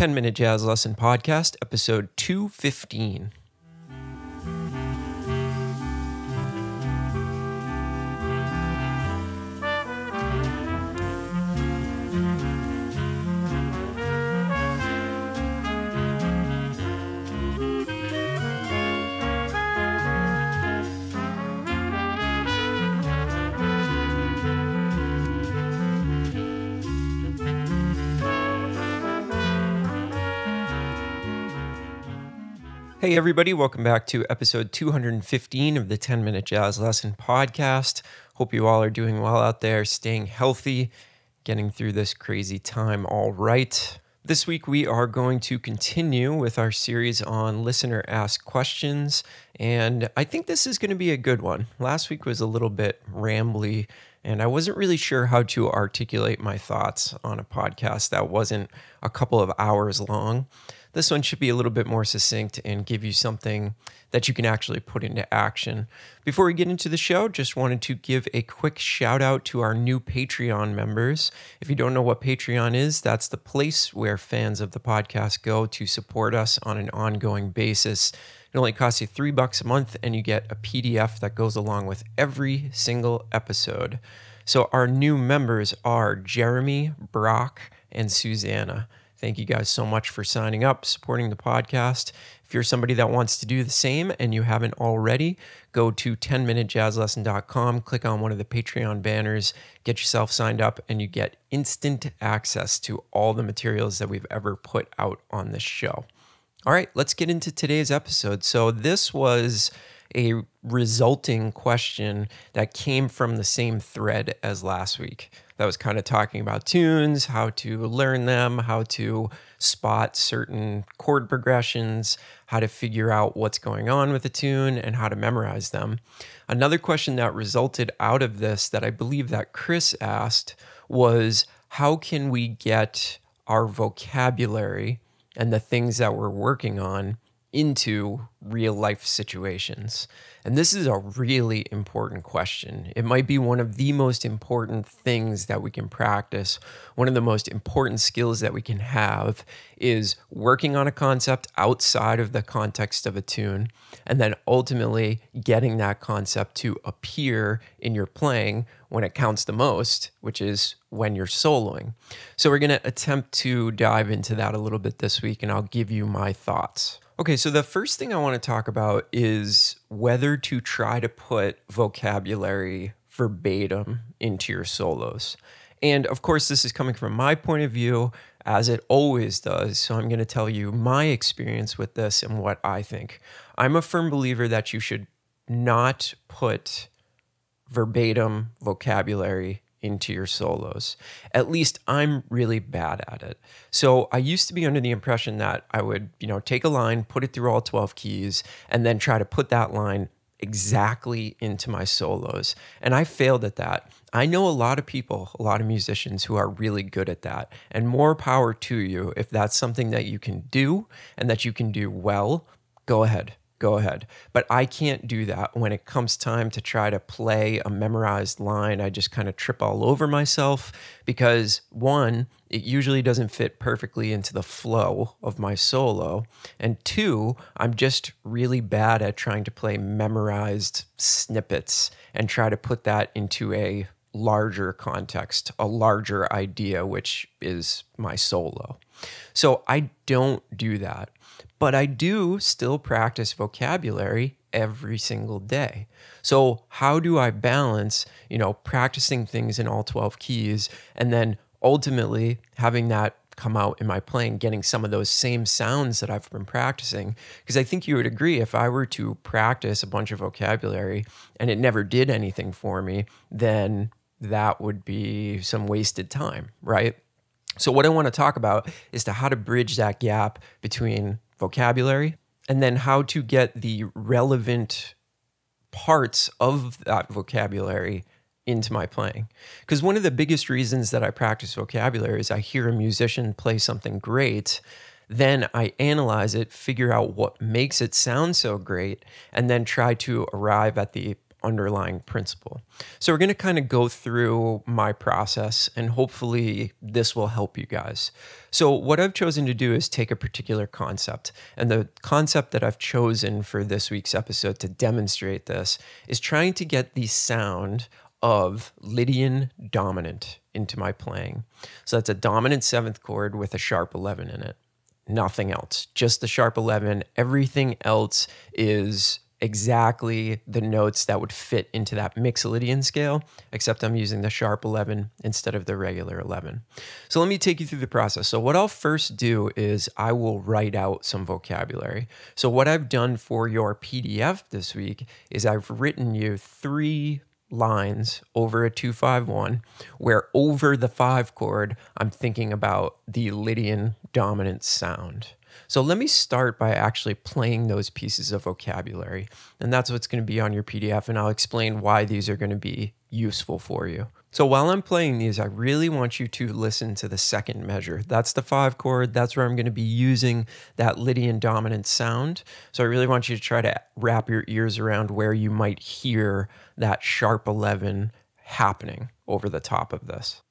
10 Minute Jazz Lesson Podcast, episode 215. Hey, everybody, welcome back to episode 215 of the 10 Minute Jazz Lesson Podcast. Hope you all are doing well out there, staying healthy, getting through this crazy time all right. This week, we are going to continue with our series on listener asked questions. And I think this is going to be a good one. Last week was a little bit rambly, and I wasn't really sure how to articulate my thoughts on a podcast that wasn't a couple of hours long. This one should be a little bit more succinct and give you something that you can actually put into action. Before we get into the show, just wanted to give a quick shout out to our new Patreon members. If you don't know what Patreon is, that's the place where fans of the podcast go to support us on an ongoing basis. It only costs you three bucks a month, and you get a PDF that goes along with every single episode. So, our new members are Jeremy, Brock, and Susanna. Thank you guys so much for signing up, supporting the podcast. If you're somebody that wants to do the same and you haven't already, go to 10minutejazzlesson.com, click on one of the Patreon banners, get yourself signed up, and you get instant access to all the materials that we've ever put out on this show. All right, let's get into today's episode. So, this was a resulting question that came from the same thread as last week that was kind of talking about tunes, how to learn them, how to spot certain chord progressions, how to figure out what's going on with a tune, and how to memorize them. Another question that resulted out of this that I believe that Chris asked was how can we get our vocabulary and the things that we're working on into real life situations? And this is a really important question. It might be one of the most important things that we can practice. One of the most important skills that we can have is working on a concept outside of the context of a tune, and then ultimately getting that concept to appear in your playing when it counts the most, which is when you're soloing. So, we're going to attempt to dive into that a little bit this week, and I'll give you my thoughts. Okay, so the first thing I want to talk about is whether to try to put vocabulary verbatim into your solos. And of course, this is coming from my point of view, as it always does. So I'm going to tell you my experience with this and what I think. I'm a firm believer that you should not put verbatim vocabulary into your solos. At least I'm really bad at it. So I used to be under the impression that I would, you know, take a line, put it through all 12 keys, and then try to put that line exactly into my solos. And I failed at that. I know a lot of people, a lot of musicians who are really good at that. And more power to you if that's something that you can do and that you can do well, go ahead go ahead. But I can't do that when it comes time to try to play a memorized line. I just kind of trip all over myself because one, it usually doesn't fit perfectly into the flow of my solo. And two, I'm just really bad at trying to play memorized snippets and try to put that into a larger context, a larger idea, which is my solo. So I don't do that. But I do still practice vocabulary every single day. So how do I balance, you know, practicing things in all 12 keys and then ultimately having that come out in my playing, getting some of those same sounds that I've been practicing. Because I think you would agree, if I were to practice a bunch of vocabulary and it never did anything for me, then that would be some wasted time, right? So, what I want to talk about is to how to bridge that gap between vocabulary, and then how to get the relevant parts of that vocabulary into my playing. Because one of the biggest reasons that I practice vocabulary is I hear a musician play something great, then I analyze it, figure out what makes it sound so great, and then try to arrive at the underlying principle. So, we're going to kind of go through my process, and hopefully, this will help you guys. So, what I've chosen to do is take a particular concept, and the concept that I've chosen for this week's episode to demonstrate this is trying to get the sound of Lydian dominant into my playing. So, that's a dominant seventh chord with a sharp 11 in it. Nothing else, just the sharp 11. Everything else is exactly the notes that would fit into that Mixolydian scale, except I'm using the sharp 11 instead of the regular 11. So let me take you through the process. So what I'll first do is I will write out some vocabulary. So what I've done for your PDF this week is I've written you three lines over a 251 where over the 5 chord I'm thinking about the Lydian dominant sound. So let me start by actually playing those pieces of vocabulary and that's what's going to be on your PDF and I'll explain why these are going to be useful for you. So while I'm playing these, I really want you to listen to the second measure. That's the five chord. That's where I'm going to be using that Lydian dominant sound. So I really want you to try to wrap your ears around where you might hear that sharp 11 happening over the top of this.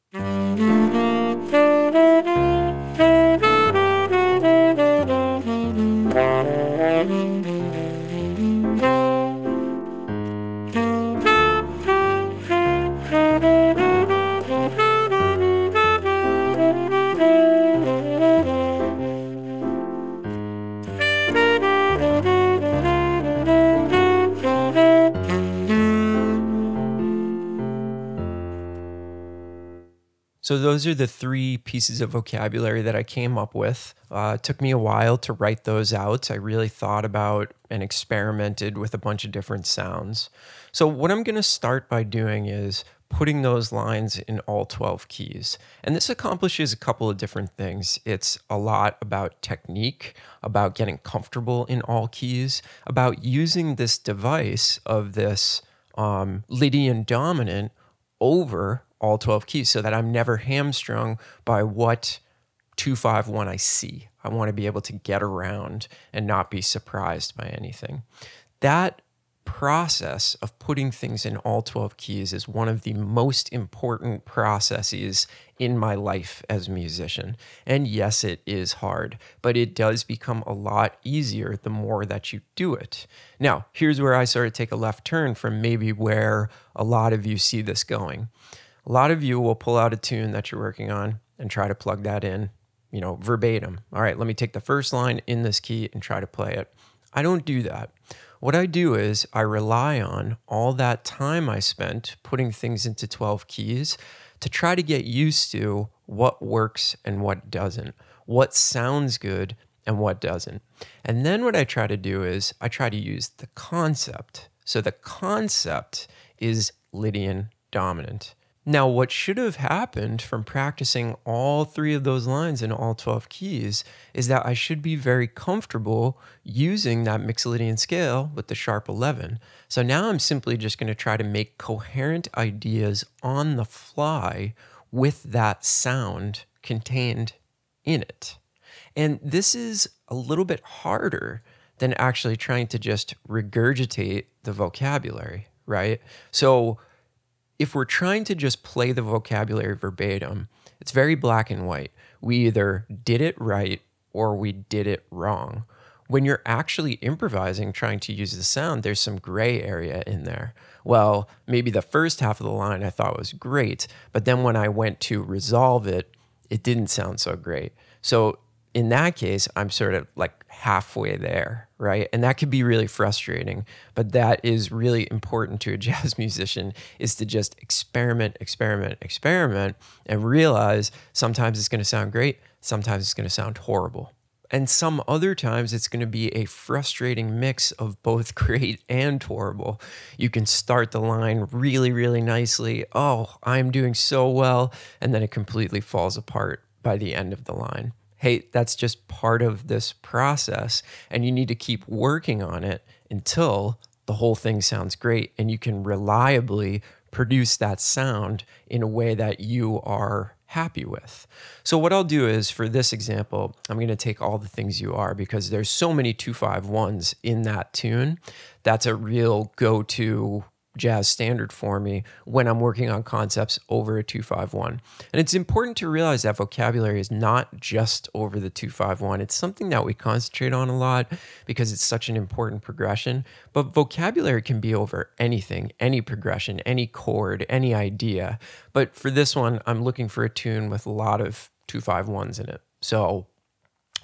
So those are the three pieces of vocabulary that I came up with. Uh, it took me a while to write those out. I really thought about and experimented with a bunch of different sounds. So what I'm going to start by doing is putting those lines in all 12 keys. And this accomplishes a couple of different things. It's a lot about technique, about getting comfortable in all keys, about using this device of this um, Lydian dominant over all 12 keys so that I'm never hamstrung by what 251 I see. I want to be able to get around and not be surprised by anything. That process of putting things in all 12 keys is one of the most important processes in my life as a musician. And yes, it is hard, but it does become a lot easier the more that you do it. Now, here's where I sort of take a left turn from maybe where a lot of you see this going a lot of you will pull out a tune that you're working on and try to plug that in, you know, verbatim. All right, let me take the first line in this key and try to play it. I don't do that. What I do is I rely on all that time I spent putting things into 12 keys to try to get used to what works and what doesn't, what sounds good and what doesn't. And then what I try to do is I try to use the concept. So the concept is Lydian dominant. Now, what should have happened from practicing all three of those lines in all 12 keys is that I should be very comfortable using that Mixolydian scale with the sharp 11. So now I'm simply just going to try to make coherent ideas on the fly with that sound contained in it. And this is a little bit harder than actually trying to just regurgitate the vocabulary, right? So if we're trying to just play the vocabulary verbatim, it's very black and white. We either did it right or we did it wrong. When you're actually improvising, trying to use the sound, there's some gray area in there. Well, maybe the first half of the line I thought was great, but then when I went to resolve it, it didn't sound so great. So in that case, I'm sort of like halfway there, right? And that could be really frustrating, but that is really important to a jazz musician is to just experiment, experiment, experiment and realize sometimes it's going to sound great, sometimes it's going to sound horrible. And some other times it's going to be a frustrating mix of both great and horrible. You can start the line really, really nicely. Oh, I'm doing so well. And then it completely falls apart by the end of the line hey, that's just part of this process. And you need to keep working on it until the whole thing sounds great and you can reliably produce that sound in a way that you are happy with. So what I'll do is for this example, I'm going to take all the things you are because there's so many 251s in that tune. That's a real go-to jazz standard for me when I'm working on concepts over a 251. And it's important to realize that vocabulary is not just over the 251. It's something that we concentrate on a lot because it's such an important progression. But vocabulary can be over anything, any progression, any chord, any idea. But for this one, I'm looking for a tune with a lot of 251s in it. So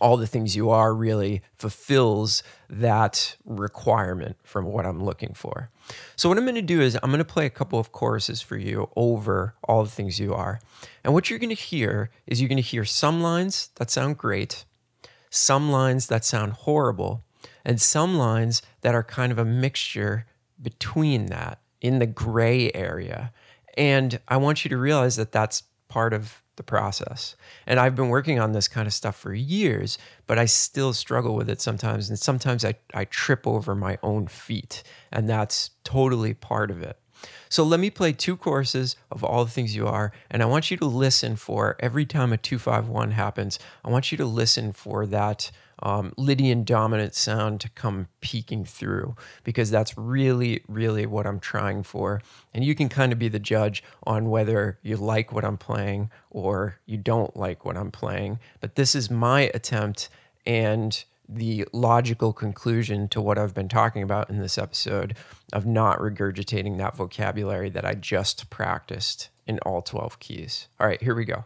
all the things you are really fulfills that requirement from what I'm looking for. So, what I'm going to do is I'm going to play a couple of choruses for you over all the things you are. And what you're going to hear is you're going to hear some lines that sound great, some lines that sound horrible, and some lines that are kind of a mixture between that in the gray area. And I want you to realize that that's part of the process. And I've been working on this kind of stuff for years, but I still struggle with it sometimes. And sometimes I, I trip over my own feet, and that's totally part of it. So let me play two courses of all the things you are, and I want you to listen for every time a 251 happens, I want you to listen for that um, Lydian dominant sound to come peeking through because that's really, really what I'm trying for. And you can kind of be the judge on whether you like what I'm playing or you don't like what I'm playing. But this is my attempt and the logical conclusion to what I've been talking about in this episode of not regurgitating that vocabulary that I just practiced in all 12 keys. All right, here we go.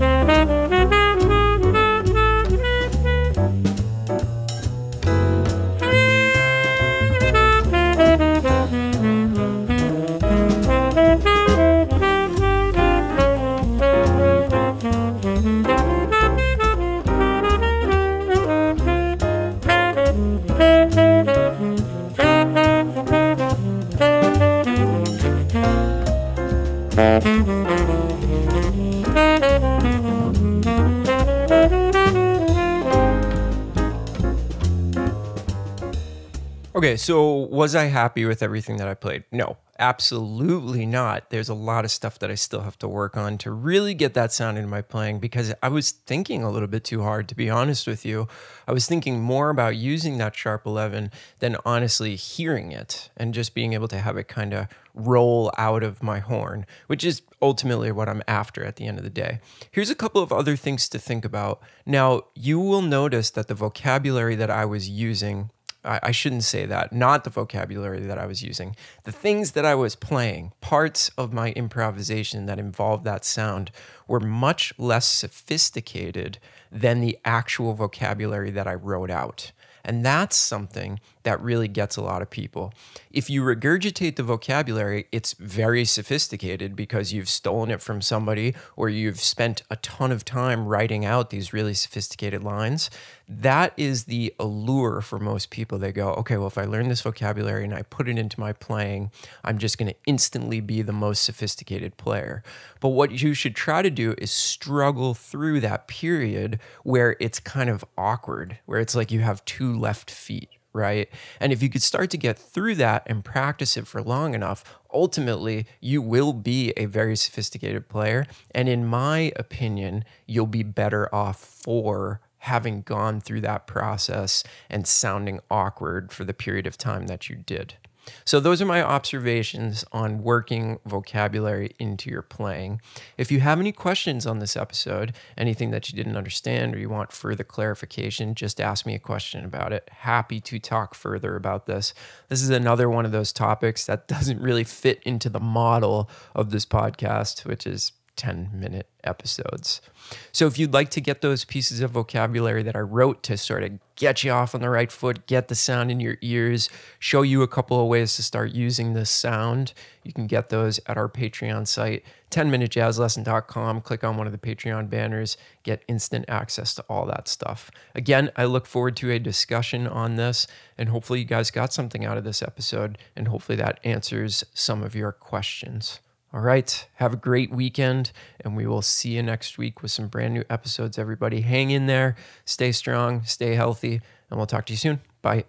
Música Okay, so was I happy with everything that I played? No, absolutely not. There's a lot of stuff that I still have to work on to really get that sound into my playing because I was thinking a little bit too hard, to be honest with you. I was thinking more about using that sharp 11 than honestly hearing it and just being able to have it kind of roll out of my horn, which is ultimately what I'm after at the end of the day. Here's a couple of other things to think about. Now, you will notice that the vocabulary that I was using I, I shouldn't say that, not the vocabulary that I was using. The things that I was playing, parts of my improvisation that involved that sound, were much less sophisticated than the actual vocabulary that I wrote out. And that's something that really gets a lot of people. If you regurgitate the vocabulary, it's very sophisticated because you've stolen it from somebody or you've spent a ton of time writing out these really sophisticated lines. That is the allure for most people. They go, okay, well, if I learn this vocabulary and I put it into my playing, I'm just going to instantly be the most sophisticated player. But what you should try to do is struggle through that period where it's kind of awkward, where it's like you have two left feet, right? And if you could start to get through that and practice it for long enough, ultimately you will be a very sophisticated player. And in my opinion, you'll be better off for having gone through that process and sounding awkward for the period of time that you did. So those are my observations on working vocabulary into your playing. If you have any questions on this episode, anything that you didn't understand or you want further clarification, just ask me a question about it. Happy to talk further about this. This is another one of those topics that doesn't really fit into the model of this podcast, which is 10 minute episodes. So if you'd like to get those pieces of vocabulary that I wrote to sort of get you off on the right foot, get the sound in your ears, show you a couple of ways to start using this sound, you can get those at our Patreon site, 10minutejazzlesson.com. Click on one of the Patreon banners, get instant access to all that stuff. Again, I look forward to a discussion on this, and hopefully you guys got something out of this episode, and hopefully that answers some of your questions. All right. Have a great weekend, and we will see you next week with some brand new episodes, everybody. Hang in there, stay strong, stay healthy, and we'll talk to you soon. Bye.